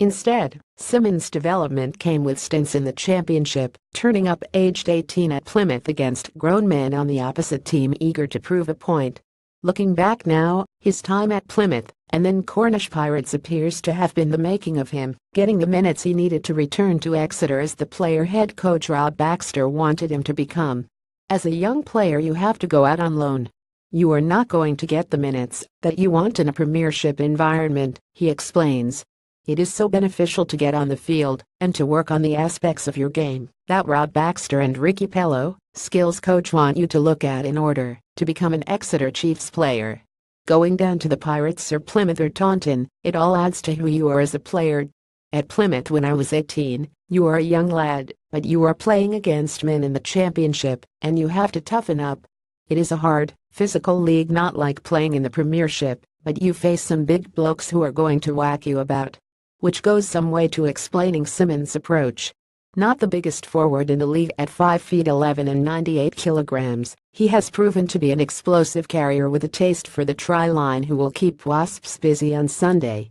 Instead, Simmons' development came with stints in the championship, turning up aged 18 at Plymouth against grown men on the opposite team eager to prove a point. Looking back now, his time at Plymouth and then Cornish Pirates appears to have been the making of him, getting the minutes he needed to return to Exeter as the player head coach Rob Baxter wanted him to become. As a young player you have to go out on loan. You are not going to get the minutes that you want in a premiership environment, he explains. It is so beneficial to get on the field and to work on the aspects of your game that Rob Baxter and Ricky Pello, skills coach, want you to look at in order to become an Exeter Chiefs player. Going down to the Pirates or Plymouth or Taunton, it all adds to who you are as a player. At Plymouth when I was 18, you are a young lad, but you are playing against men in the championship, and you have to toughen up. It is a hard, physical league not like playing in the premiership, but you face some big blokes who are going to whack you about which goes some way to explaining Simmons' approach. Not the biggest forward in the league at 5 feet 11 and 98 kilograms, he has proven to be an explosive carrier with a taste for the try line who will keep Wasps busy on Sunday.